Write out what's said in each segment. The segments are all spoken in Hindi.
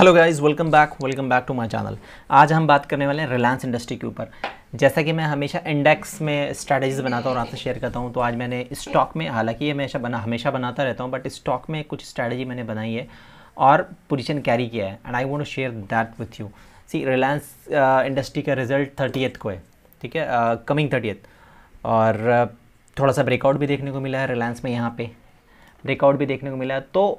hello guys welcome back welcome back to my channel आज हम बात करने वाले हैं रिलायंस इंडस्ट्री के ऊपर जैसा कि मैं हमेशा इंडेक्स में स्ट्रैटेजीज बनाता हूँ और आपसे शेयर करता हूँ तो आज मैंने स्टॉक में हालांकि ये हमेशा बना हमेशा बनाता रहता हूँ बट स्टॉक में कुछ स्ट्रैटेजी मैंने बनाई है और पोजिशन कैरी किया है and I want to share that with you see Reliance industry का रिजल्ट थर्टी को है ठीक है कमिंग uh, थर्टी और uh, थोड़ा सा ब्रेकआउट भी देखने को मिला है रिलायंस में यहाँ पर ब्रेकआउट भी देखने को मिला है तो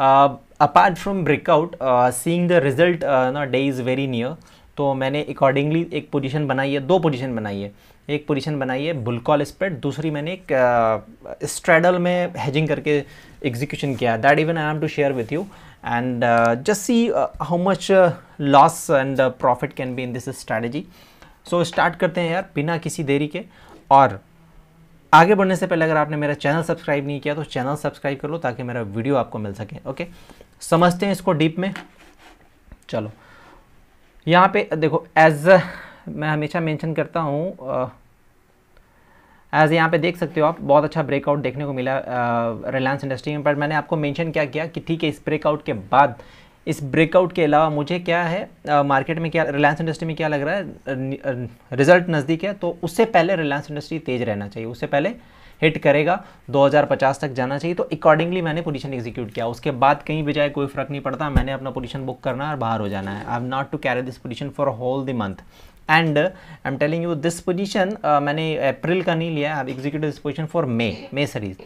apart from breakout seeing the result ना डे इज़ वेरी नियर तो मैंने अकॉर्डिंगली एक पोजिशन बनाई है दो पोजिशन बनाई है एक पोजिशन बनाई है बुलकॉल स्प्रेड दूसरी मैंने एक स्ट्रेडल uh, में हैजिंग करके एग्जीक्यूशन किया that even I am to share with you and just see how much loss and profit can be in this strategy so start करते हैं यार बिना किसी देरी के और आगे बढ़ने से पहले अगर आपने मेरा चैनल सब्सक्राइब नहीं किया तो चैनल सब्सक्राइब कर लो ताकि मेरा वीडियो आपको मिल सके ओके समझते हैं इसको डीप में चलो यहाँ पे देखो एज मैं हमेशा मेंशन करता हूँ एज यहाँ पे देख सकते हो आप बहुत अच्छा ब्रेकआउट देखने को मिला रिलायंस इंडस्ट्री में पर मैंने आपको मेंशन क्या किया कि ठीक है इस ब्रेकआउट के बाद इस ब्रेकआउट के अलावा मुझे क्या है मार्केट में क्या रिलायंस इंडस्ट्री में क्या लग रहा है रिजल्ट नज़दीक है तो उससे पहले रिलायंस इंडस्ट्री तेज़ रहना चाहिए उससे पहले हिट करेगा 2050 तक जाना चाहिए तो अकॉर्डिंगली मैंने पोजीशन एग्जीक्यूट किया उसके बाद कहीं भी जाए कोई फ़र्क नहीं पड़ता मैंने अपना पोजीशन बुक करना और बाहर हो जाना है I am not to carry this position for whole the month and I am telling you this position मैंने अप्रैल का नहीं लिया I execute this position for May May series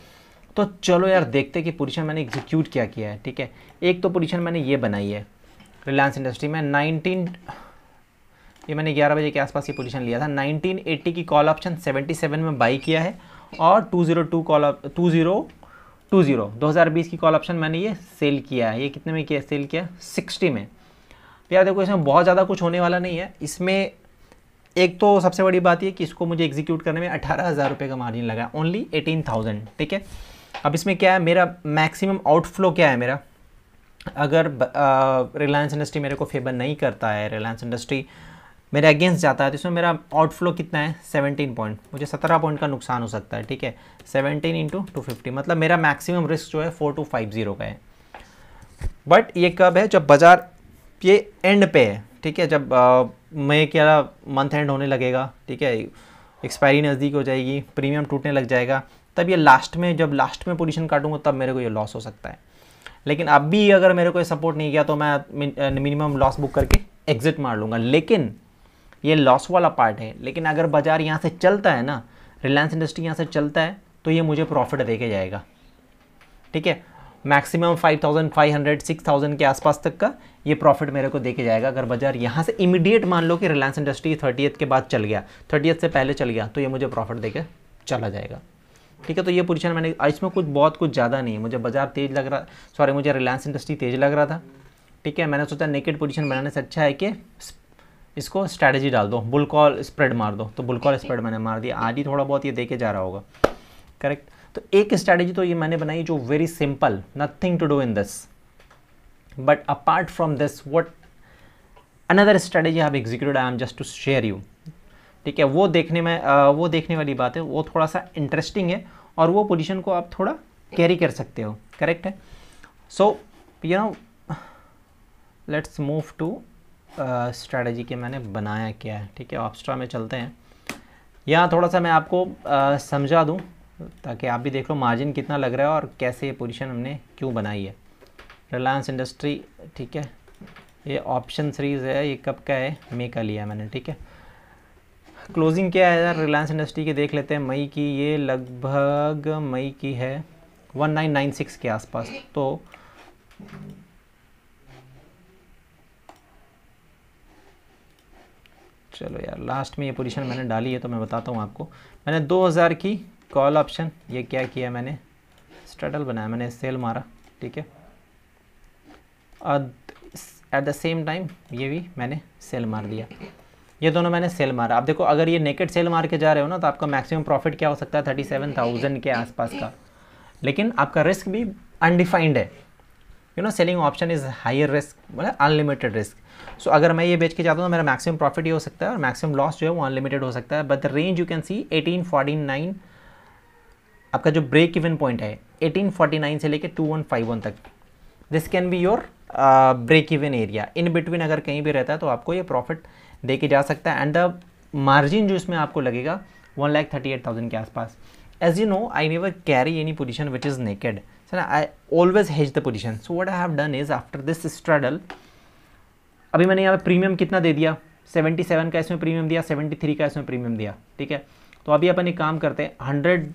तो चलो यार देखते कि पोजीशन मैंने एग्जीक्यूट क्या किया है ठीक है एक तो पोजीशन मैंने ये बनाई है रिलायंस इंडस्ट्री में नाइनटीन ये मैंने ग्यारह बजे के आसपास ये पोजीशन लिया था 1980 की कॉल ऑप्शन 77 में बाई किया है और 202 call two zero two zero दो हज़ार बीस की कॉल ऑप्शन मैंने ये सेल किया है ये कितने में किया सेल किया सिक्सटी में तो यार देखो इसमें बहुत ज़्यादा कुछ होने वाला नहीं है इसमें एक तो सबसे बड़ी बात यह कि इसको मुझे एग्जीक्यूट करने में अठारह हज़ार रुपये का मार्जिन लगा ओनली एटीन थाउजेंड ठीक है अब इसमें क्या है मेरा मैक्सिमम आउटफ्लो क्या है मेरा अगर रिलायंस इंडस्ट्री मेरे को फेवर नहीं करता है रिलायंस इंडस्ट्री मेरे अगेंस्ट जाता है तो इसमें मेरा आउटफ्लो कितना है 17 पॉइंट मुझे 17 पॉइंट का नुकसान हो सकता है ठीक है 17 इंटू टू मतलब मेरा मैक्सिमम रिस्क जो है फोर टू फाइव जीरो का है बट ये कब है जब बाज़ार ये एंड पे है ठीक है जब मई क्या मंथ एंड होने लगेगा ठीक है एक्सपायरी नज़दीक हो जाएगी प्रीमियम टूटने लग जाएगा तब ये लास्ट में जब लास्ट में पोजीशन काटूंगा तब मेरे को ये लॉस हो सकता है लेकिन अब भी अगर मेरे को ये सपोर्ट नहीं किया तो मैं मिनिमम लॉस बुक करके एग्जिट मार लूँगा लेकिन ये लॉस वाला पार्ट है लेकिन अगर बाज़ार यहाँ से चलता है ना रिलायंस इंडस्ट्री यहाँ से चलता है तो ये मुझे प्रॉफिट दे जाएगा ठीक है मैक्सिमम 5,500, 6,000 के आसपास तक का ये प्रॉफिट मेरे को देके जाएगा अगर बाजार यहाँ से इमीडिएट मान लो कि रिलायंस इंडस्ट्री थर्टी के बाद चल गया थर्टी से पहले चल गया तो ये मुझे प्रॉफिट देके चला जाएगा ठीक है तो ये पोजीशन मैंने इसमें कुछ बहुत कुछ ज़्यादा नहीं है मुझे बाजार तेज लग रहा सॉरी मुझे रिलायंस इंडस्ट्री तेज लग रहा था ठीक है मैंने सोचा नेकेड पोजीशन बनाने से अच्छा है कि इसको स्ट्रैटेजी डाल दो बुल कॉल स्प्रेड मार दो तो बुल कॉल स्प्रेड मैंने मार दिया आज ही थोड़ा बहुत ये देखे जा रहा होगा करेक्ट तो एक स्ट्रैटेजी तो ये मैंने बनाई जो very simple nothing to do in this but apart from this what another strategy have executed I am just to share you ठीक है वो देखने में आ, वो देखने वाली बात है वो थोड़ा सा इंटरेस्टिंग है और वो पोजीशन को आप थोड़ा कैरी कर सकते हो करेक्ट है so you know let's move to strategy के मैंने बनाया क्या है ठीक है ऑप्स्ट्रा में चलते हैं यहाँ थोड़ा सा मैं आपको uh, समझा दूँ ताकि आप भी देख लो मार्जिन कितना लग रहा है और कैसे ये पोजिशन हमने क्यों बनाई है रिलायंस इंडस्ट्री ठीक है ये ऑप्शन सीरीज़ है ये कब का है मे का लिया मैंने ठीक है क्लोजिंग क्या है यार रिलायंस इंडस्ट्री की देख लेते हैं मई की ये लगभग मई की है 1996 के आसपास तो चलो यार लास्ट में ये पोजीशन मैंने डाली है तो मैं बताता हूँ आपको मैंने 2000 की कॉल ऑप्शन ये क्या किया मैंने स्ट्रडल बनाया मैंने सेल मारा ठीक है एट द सेम टाइम ये भी मैंने सेल मार दिया ये दोनों मैंने सेल मारा आप देखो अगर ये नेकेट सेल मार के जा रहे हो ना तो आपका मैक्सिमम प्रॉफिट क्या हो सकता है थर्टी सेवन थाउजेंड के आसपास का लेकिन आपका रिस्क भी अनडिफाइंड है you know selling option is higher risk मतलब अनलिमिटेड रिस्क सो अगर मैं ये बेच के जाता हूँ तो मेरा मैक्सिमम प्रॉफिट ये हो सकता है और मैक्सिमम लॉस जो है वो अनलिमिटेड हो सकता है but range you can see eighteen forty nine आपका जो ब्रेक इवन पॉइंट है एटीन फोर्टी नाइन से लेकर टू वन फाइव वन तक this can be your break even area in between अगर कहीं भी रहता है तो आपको ये प्रॉफिट देखे जा सकता है एंड द मार्जिन जो इसमें आपको लगेगा one lakh thirty eight thousand के आसपास as you know I never carry any position which is naked so I always hedge the position so what I have done is after this straddle अभी मैंने यहाँ पर प्रीमियम कितना दे दिया सेवेंटी सेवन का इसमें प्रीमियम दिया सेवेंटी थ्री का इसमें प्रीमियम दिया ठीक है तो अभी अपन एक काम करते हैं hundred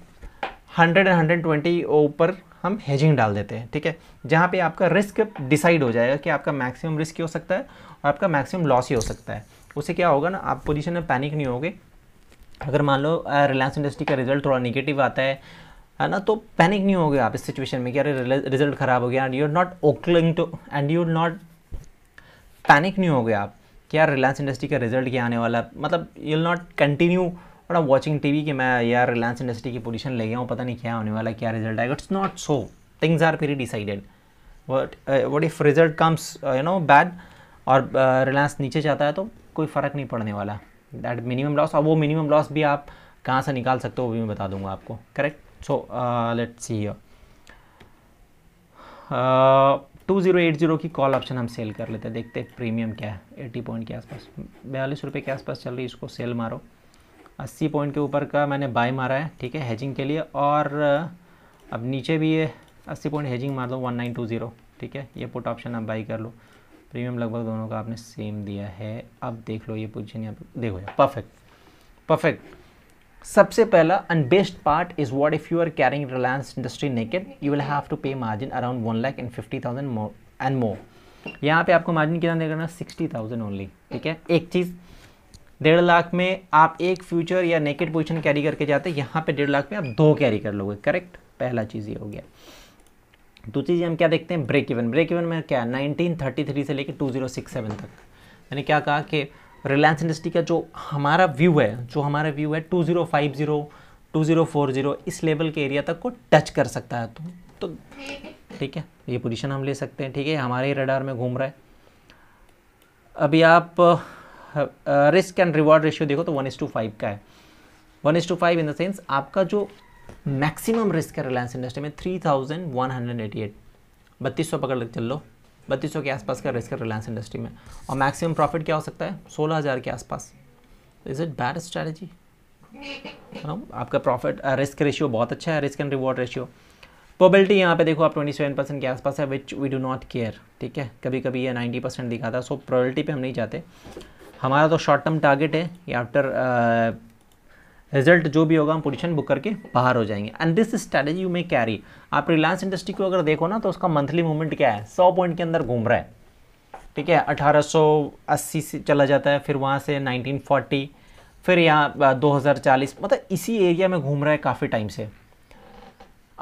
hundred and hundred twenty ऊपर हम हेजिंग डाल देते हैं ठीक है जहाँ पे आपका रिस्क डिसाइड हो जाएगा कि आपका मैक्सिमम रिस्क ही हो सकता है और आपका मैक्सिमम लॉस ही हो सकता है उससे क्या होगा ना आप पोजीशन में पैनिक नहीं होगे अगर मान लो रिलायंस इंडस्ट्री का रिजल्ट थोड़ा निगेटिव आता है है ना तो पैनिक नहीं होगे आप इस सिचुएशन में कि अरे रिजल्ट ख़राब हो गया एंड यू आर नॉट ओकलिंग to and you not panic नहीं होगे आप कि यार रिलायंस इंडस्ट्री का रिजल्ट क्या आने वाला मतलब यू नॉट कंटिन्यू और वॉचिंग टीवी कि मैं यार रिलायंस इंडस्ट्री की पोजीशन ले गया हूँ पता नहीं क्या होने वाला क्या रिजल्ट आएगा it's not so things are very decided what what if result comes you know bad और रिलायंस uh, नीचे जाता है तो कोई फ़र्क नहीं पड़ने वाला दैट मिनिमम लॉस और वो मिनिमम लॉस भी आप कहाँ से निकाल सकते हो वो भी मैं बता दूंगा आपको correct so let's see two zero eight zero की कॉल ऑप्शन हम सेल कर लेते हैं देखते हैं प्रीमियम क्या है एट्टी पॉइंट के आसपास बयालीस रुपये के आसपास चल रही है इसको सेल मारो अस्सी पॉइंट के ऊपर का मैंने बाय मारा है ठीक है हेजिंग के लिए और uh, अब नीचे भी ये अस्सी पॉइंट हैजिंग मार दो वन नाइन टू ज़ीरो ठीक है ये पुट ऑप्शन आप बाई कर लो प्रीमियम लगभग दोनों का आपने सेम दिया है अब देख लो ये पूछे नहीं देखो यार परफेक्ट परफेक्ट सबसे पहला and best part is what if you are carrying Reliance industry naked you will have to pay margin around one lakh and fifty thousand more and more यहाँ पे आपको मार्जिन कितना देना सिक्सटी थाउजेंड ओनली ठीक है एक चीज़ डेढ़ लाख में आप एक फ्यूचर या नेकेड पोजिशन कैरी करके जाते हैं यहाँ पे डेढ़ लाख में आप दो कैरी कर लोगे करेक्ट पहला चीज़ ये हो गया दूसरी चीज़ हम क्या देखते हैं ब्रेक इवन ब्रेक इवन में क्या है 1933 से लेकर 2067 तक मैंने क्या कहा कि रिलायंस इंडस्ट्री का जो हमारा व्यू है जो हमारा व्यू है 2050 2040 इस लेवल के एरिया तक को टच कर सकता है तो, तो ठीक है ये पोजीशन हम ले सकते हैं ठीक है हमारे ही रडार में घूम रहा है अभी आप रिस्क एंड रिवॉर्ड रेशियो देखो तो वन इस टू फाइव का है one is to five in the sense आपका जो मैक्सिमम रिस्क है रिलायंस इंडस्ट्री में three thousand one hundred eighty eight बत्तीस सौ पकड़ चल लो बत्तीस सौ के आसपास का रिस्क है रिलायंस इंडस्ट्री में और मैक्सिमम प्रॉफिट क्या हो सकता है सोलह हज़ार के आसपास इज़ इट बैड स्ट्रैटेजी आपका प्रॉफिट रिस्क रेशियो बहुत अच्छा है risk and reward ratio probability यहाँ पे देखो आप 27 परसेंट के आसपास है which we do not care ठीक है कभी कभी ये 90 परसेंट दिखाता है सो प्रोबेबिलिटी पे हम नहीं जाते हमारा तो शॉर्ट टर्म टारगेट है ये आफ्टर रिजल्ट जो भी होगा हम पोजीशन बुक करके बाहर हो जाएंगे and this strategy you may carry आप रिलायंस इंडस्ट्री को अगर देखो ना तो उसका मंथली मूवमेंट क्या है सौ पॉइंट के अंदर घूम रहा है ठीक है 1880 से चला जाता है फिर वहाँ से 1940 फिर यहाँ 2040 मतलब इसी एरिया में घूम रहा है काफ़ी टाइम से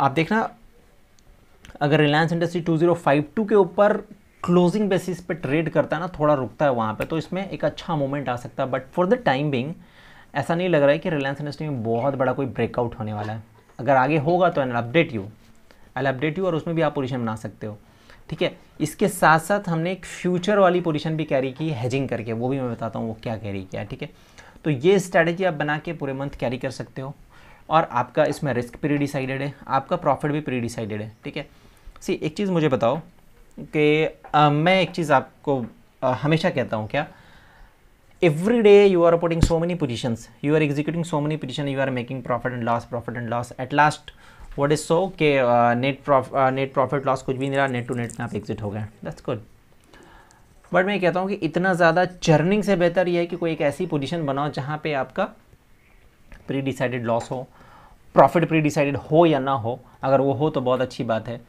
आप देखना अगर रिलायंस इंडस्ट्री टू के ऊपर क्लोजिंग बेसिस पे ट्रेड करता है ना थोड़ा रुकता है वहाँ पे तो इसमें एक अच्छा मोमेंट आ सकता है but for the time being ऐसा नहीं लग रहा है कि रिलायंस इंडस्ट्री में बहुत बड़ा कोई ब्रेकआउट होने वाला है अगर आगे होगा तो and update you I'll update you और उसमें भी आप पोजिशन बना सकते हो ठीक है इसके साथ साथ हमने एक फ्यूचर वाली पोजिशन भी कैरी की हैजिंग करके वो भी मैं बताता हूँ वो क्या कैरी किया ठीक है तो ये स्ट्रैटेजी आप बना के पूरे मंथ कैरी कर सकते हो और आपका इसमें रिस्क प्री डिसाइडेड है आपका प्रॉफिट भी प्री डिसाइडेड है ठीक है सी एक चीज़ मुझे बताओ कि मैं एक चीज़ आपको आ, हमेशा कहता हूँ क्या every day you are putting so many positions you are executing so many positions you are making profit and loss profit and loss at last what is so के नेट नेट प्रॉफिट लॉस कुछ भी नहीं रहा नेट टू नेट में आप एग्जिट हो गए दैट्स गुड बट मैं कहता हूँ कि इतना ज़्यादा चर्निंग से बेहतर ये है कि कोई एक ऐसी पोजीशन बनाओ जहाँ पे आपका प्री डिसाइडेड लॉस हो प्रॉफिट प्री डिसाइडेड हो या ना हो अगर वो हो तो बहुत अच्छी बात है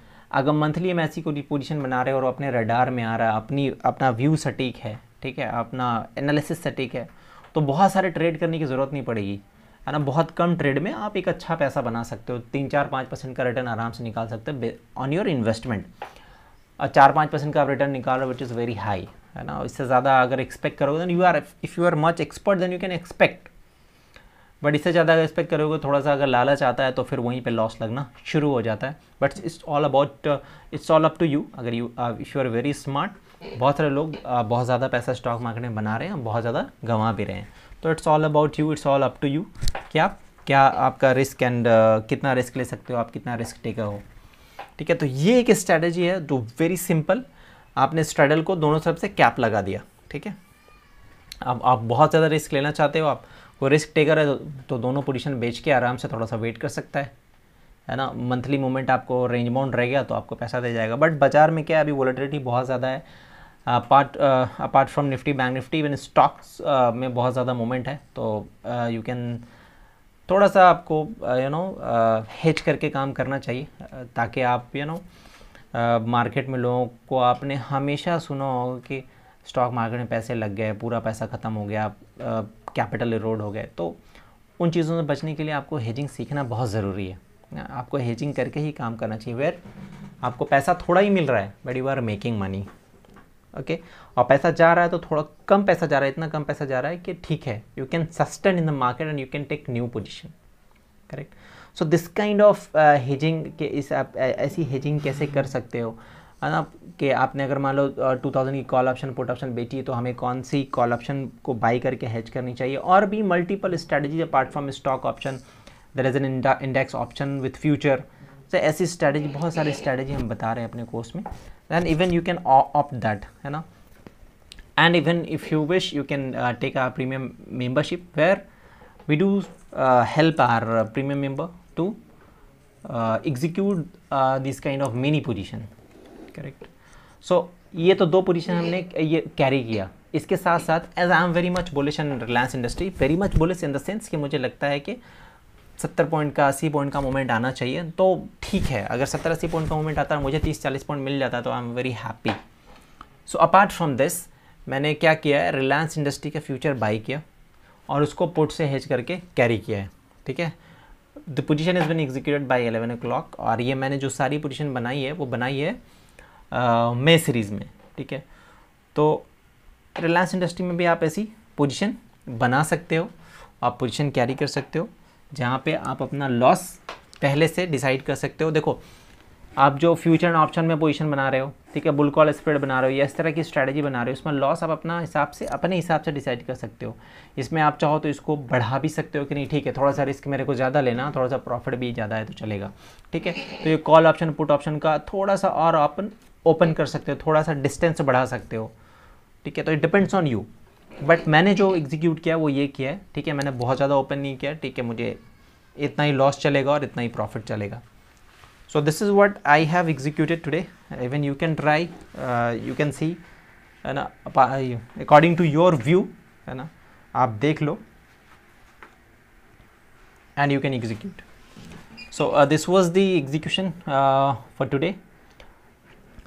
अगर मंथली में ऐसी कोई पोजीशन बना रहे हो और अपने रडार में आ रहा है अपनी अपना व्यू सटीक है ठीक है अपना एनालिसिस सटीक है तो बहुत सारे ट्रेड करने की ज़रूरत नहीं पड़ेगी है ना बहुत कम ट्रेड में आप एक अच्छा पैसा बना सकते हो तीन चार पाँच परसेंट का रिटर्न आराम से निकाल सकते हो ऑन योर इन्वेस्टमेंट और चार पाँच परसेंट का आप रिटर्न निकाल रहे हो विच इज़ वेरी हाई है ना इससे ज़्यादा अगर एक्सपेक्ट करोगे then you are if you are much expert then you can expect but इससे ज़्यादा अगर एक्सपेक्ट करोगे थोड़ा सा अगर लालच आता है तो फिर वहीं पर लॉस लगना शुरू हो जाता है but it's all about it's all up to you अगर you if you are very smart बहुत सारे लोग बहुत ज़्यादा पैसा स्टॉक मार्केट में बना रहे हैं बहुत ज़्यादा गंवा भी रहे हैं तो it's all about you it's all up to you कि आप क्या आपका रिस्क एंड uh, कितना रिस्क ले सकते हो आप कितना रिस्क टेकर हो ठीक है तो ये एक स्ट्रैटेजी है जो वेरी सिंपल आपने स्ट्रैडल को दोनों तरफ से कैप लगा दिया ठीक है अब आप बहुत ज़्यादा रिस्क लेना चाहते हो आप वो रिस्क टेकर है तो, तो दोनों पोजीशन बेच के आराम से थोड़ा सा वेट कर सकता है है ना मंथली मोमेंट आपको रेंज बाउंड रह गया तो आपको पैसा दे जाएगा बट बाजार में क्या है अभी वॉलिटिलिटी बहुत ज़्यादा है apart apart from Nifty bank Nifty even stocks में बहुत ज़्यादा मोमेंट है तो यू uh, कैन थोड़ा सा आपको यू नो हेज करके काम करना चाहिए uh, ताकि आप यू नो मार्केट में लोगों को आपने हमेशा सुना होगा कि स्टॉक मार्केट में पैसे लग गए पूरा पैसा ख़त्म हो गया कैपिटल uh, इरोड हो गए तो उन चीज़ों से बचने के लिए आपको हेजिंग सीखना बहुत ज़रूरी है आपको हेजिंग करके ही काम करना चाहिए वेयर आपको पैसा थोड़ा ही मिल रहा है but you are making money okay और पैसा जा रहा है तो थोड़ा कम पैसा जा रहा है इतना कम पैसा जा रहा है कि ठीक है you can sustain in the market and you can take new position correct so this kind of hedging के इस आप ऐसी हेजिंग कैसे कर सकते हो है ना कि आपने अगर मान लो टू थाउजेंड की कॉल ऑप्शन पुट ऑप्शन बेची है तो हमें कौन सी कॉल ऑप्शन को बाई करके हेज करनी चाहिए और भी multiple strategies apart from stock option there is an index option with future so तो ऐसी स्ट्रैटेजी बहुत सारी स्ट्रैटेजी हम बता रहे हैं अपने कोर्स में than even you can opt that है ना and even if you wish you can take our premium membership where we do help our premium member to execute this kind of many position correct so ये तो दो पोजिशन हमने ये कैरी किया इसके साथ साथ as I am very much bullish Reliance industry very much bullish in the sense कि मुझे लगता है कि uh, सत्तर पॉइंट का अस्सी पॉइंट का मोमेंट आना चाहिए तो ठीक है अगर सत्तर अस्सी पॉइंट का मोमेंट आता है मुझे तीस चालीस पॉइंट मिल जाता तो I am very happy so apart from this मैंने क्या किया है रिलायंस इंडस्ट्री का फ्यूचर बाई किया और उसको पुट से हेज करके कैरी किया है ठीक है the position is been executed by eleven o'clock और ये मैंने जो सारी पोजिशन बनाई है वो बनाई है मे सीरीज़ में ठीक है तो रिलायंस इंडस्ट्री में भी आप ऐसी पोजिशन बना सकते हो आप पोजिशन कैरी कर सकते हो जहाँ पे आप अपना लॉस पहले से डिसाइड कर सकते हो देखो आप जो फ्यूचर एंड ऑप्शन में पोजीशन बना रहे हो ठीक है बुल कॉल स्प्रेड बना रहे हो या इस तरह की स्ट्रैटेजी बना रहे हो इसमें लॉस आप अपना हिसाब से अपने हिसाब से डिसाइड कर सकते हो इसमें आप चाहो तो इसको बढ़ा भी सकते हो कि नहीं ठीक है थोड़ा सा रिस्क मेरे को ज़्यादा लेना थोड़ा सा प्रॉफिट भी ज़्यादा है तो चलेगा ठीक है तो ये कॉल ऑप्शन पुट ऑप्शन का थोड़ा सा और आप ओपन कर सकते हो थोड़ा सा डिस्टेंस बढ़ा सकते हो ठीक है तो it depends on you but मैंने जो एग्जीक्यूट किया वो ये किया है ठीक है मैंने बहुत ज़्यादा ओपन नहीं किया ठीक है मुझे इतना ही लॉस चलेगा और इतना ही प्रॉफिट चलेगा so this is what I have executed today even you can try you can see है ना अकॉर्डिंग टू योर व्यू है ना आप देख लो and you can execute so this was the execution for today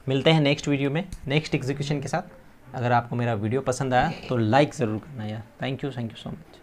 मिलते हैं नेक्स्ट वीडियो में नेक्स्ट एग्जीक्यूशन के साथ अगर आपको मेरा वीडियो पसंद आया तो लाइक ज़रूर करना यार thank you thank you so much